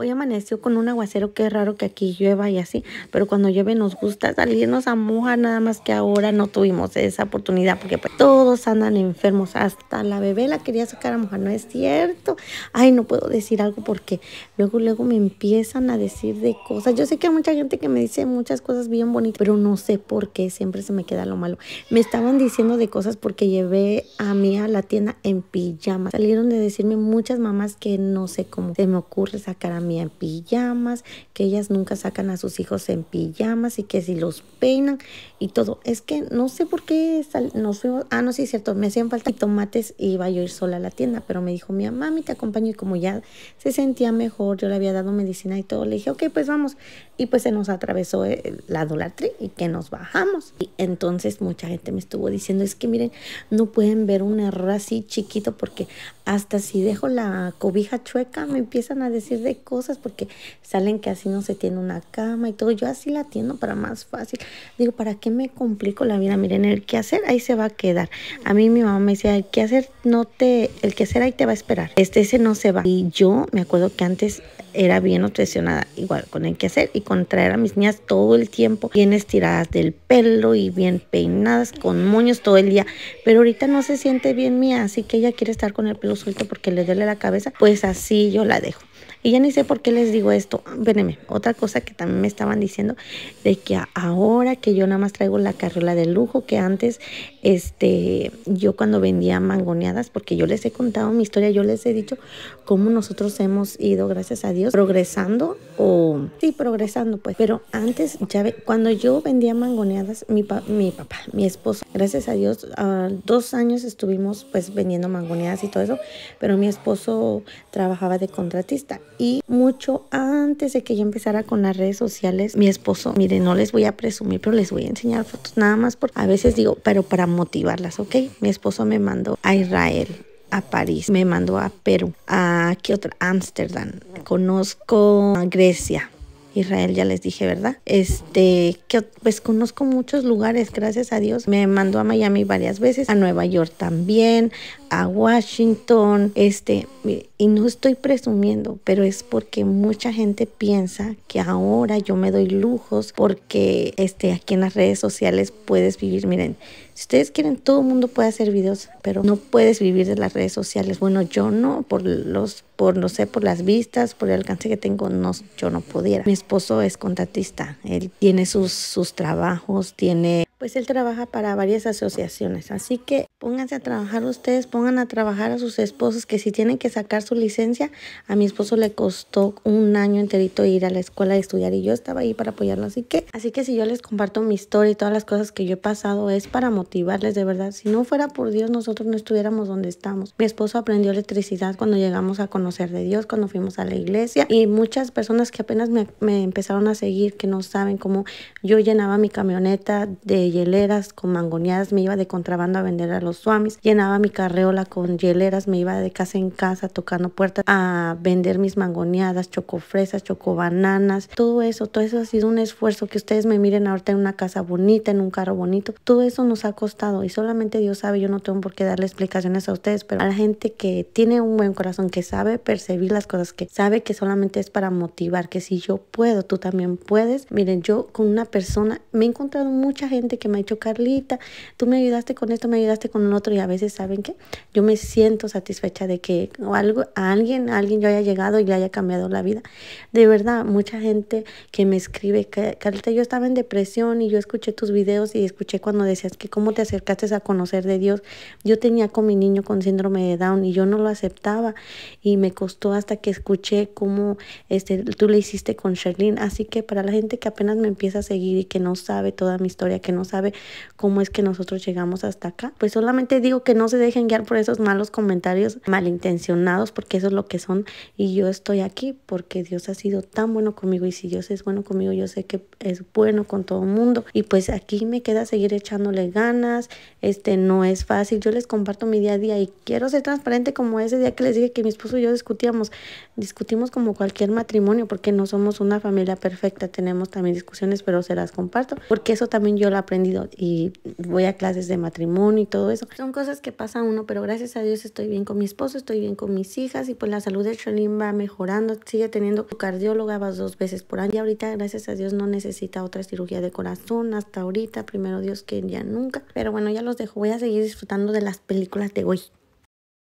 Hoy amaneció con un aguacero, qué raro que aquí llueva y así, pero cuando llueve nos gusta salirnos a mojar, nada más que ahora no tuvimos esa oportunidad porque pues todos andan enfermos, hasta la bebé la quería sacar a mojar, no es cierto. Ay, no puedo decir algo porque luego, luego me empiezan a decir de cosas. Yo sé que hay mucha gente que me dice muchas cosas bien bonitas, pero no sé por qué siempre se me queda lo malo. Me estaban diciendo de cosas porque llevé a mí a la tienda en pijama. Salieron de decirme muchas mamás que no sé cómo se me ocurre sacar a mí en pijamas, que ellas nunca sacan a sus hijos en pijamas y que si los peinan y todo. Es que no sé por qué sal, nos fuimos. Ah, no, sí, cierto, me hacían falta tomates y iba yo ir sola a la tienda, pero me dijo mi mamá, te acompaño y como ya se sentía mejor, yo le había dado medicina y todo, le dije, ok, pues vamos. Y pues se nos atravesó eh, la dolatriz y que nos bajamos. Y entonces mucha gente me estuvo diciendo, es que miren, no pueden ver un error así chiquito porque hasta si dejo la cobija chueca me empiezan a decir de cosas porque salen que así no se tiene una cama y todo. Yo así la tiendo para más fácil. Digo, ¿para qué me complico la vida? Miren, el que hacer ahí se va a quedar. A mí mi mamá me decía, el que hacer no te, el que hacer ahí te va a esperar. Este, ese no se va. Y yo me acuerdo que antes era bien obsesionada igual con el quehacer y con traer a mis niñas todo el tiempo bien estiradas del pelo y bien peinadas con moños todo el día pero ahorita no se siente bien mía así que ella quiere estar con el pelo suelto porque le duele la cabeza pues así yo la dejo y ya ni sé por qué les digo esto. veneme otra cosa que también me estaban diciendo, de que ahora que yo nada más traigo la carriola de lujo, que antes, este, yo cuando vendía mangoneadas, porque yo les he contado mi historia, yo les he dicho cómo nosotros hemos ido, gracias a Dios, progresando o sí, progresando pues. Pero antes, ya ve, cuando yo vendía mangoneadas, mi, papá, mi esposo, gracias a Dios, ah, dos años estuvimos pues vendiendo mangoneadas y todo eso, pero mi esposo trabajaba de contratista y mucho antes de que yo empezara con las redes sociales, mi esposo, mire, no les voy a presumir, pero les voy a enseñar fotos nada más porque a veces digo, pero para motivarlas, ¿ok? Mi esposo me mandó a Israel a París, me mandó a Perú, a qué otra, Ámsterdam, conozco a Grecia. Israel ya les dije, ¿verdad? Este, que pues conozco muchos lugares, gracias a Dios. Me mandó a Miami varias veces, a Nueva York también, a Washington, este, y no estoy presumiendo, pero es porque mucha gente piensa que ahora yo me doy lujos porque este, aquí en las redes sociales puedes vivir, miren, si ustedes quieren, todo el mundo puede hacer videos, pero no puedes vivir de las redes sociales. Bueno, yo no, por los, por no sé, por las vistas, por el alcance que tengo, no, yo no pudiera. Mi esposo es contratista, él tiene sus, sus trabajos, tiene, pues él trabaja para varias asociaciones, así que Pónganse a trabajar ustedes, pongan a trabajar a sus esposos, que si tienen que sacar su licencia, a mi esposo le costó un año enterito ir a la escuela a estudiar y yo estaba ahí para apoyarlo, así que, así que si yo les comparto mi historia y todas las cosas que yo he pasado es para motivarles de verdad. Si no fuera por Dios, nosotros no estuviéramos donde estamos. Mi esposo aprendió electricidad cuando llegamos a conocer de Dios, cuando fuimos a la iglesia y muchas personas que apenas me, empezaron a seguir, que no saben cómo yo llenaba mi camioneta de hieleras con mangoneadas, me iba de contrabando a vender a los los swamis, llenaba mi carreola con hieleras, me iba de casa en casa tocando puertas a vender mis mangoneadas, chocofresas, chocobananas, todo eso, todo eso ha sido un esfuerzo que ustedes me miren ahorita en una casa bonita, en un carro bonito, todo eso nos ha costado y solamente Dios sabe, yo no tengo por qué darle explicaciones a ustedes, pero a la gente que tiene un buen corazón, que sabe percibir las cosas, que sabe que solamente es para motivar, que si yo puedo, tú también puedes. Miren, yo con una persona me he encontrado mucha gente que me ha dicho, Carlita, tú me ayudaste con esto, me ayudaste con un otro y a veces, ¿saben que Yo me siento satisfecha de que algo, a alguien, alguien yo haya llegado y le haya cambiado la vida. De verdad, mucha gente que me escribe, Carlita, yo estaba en depresión y yo escuché tus videos y escuché cuando decías que cómo te acercaste a conocer de Dios. Yo tenía con mi niño con síndrome de Down y yo no lo aceptaba y me costó hasta que escuché cómo este, tú le hiciste con Sherlyn. Así que para la gente que apenas me empieza a seguir y que no sabe toda mi historia, que no sabe cómo es que nosotros llegamos hasta acá, pues solo digo que no se dejen guiar por esos malos comentarios malintencionados, porque eso es lo que son. Y yo estoy aquí porque Dios ha sido tan bueno conmigo. Y si Dios es bueno conmigo, yo sé que es bueno con todo el mundo. Y pues aquí me queda seguir echándole ganas. Este no es fácil. Yo les comparto mi día a día y quiero ser transparente como ese día que les dije que mi esposo y yo discutíamos. Discutimos como cualquier matrimonio porque no somos una familia perfecta. Tenemos también discusiones, pero se las comparto porque eso también yo lo he aprendido y voy a clases de matrimonio y todo eso pues, son cosas que pasa uno, pero gracias a Dios estoy bien con mi esposo, estoy bien con mis hijas y pues la salud de Charlene va mejorando. Sigue teniendo tu cardióloga vas dos veces por año. Y ahorita, gracias a Dios, no necesita otra cirugía de corazón hasta ahorita. Primero Dios que ya nunca. Pero bueno, ya los dejo. Voy a seguir disfrutando de las películas de hoy.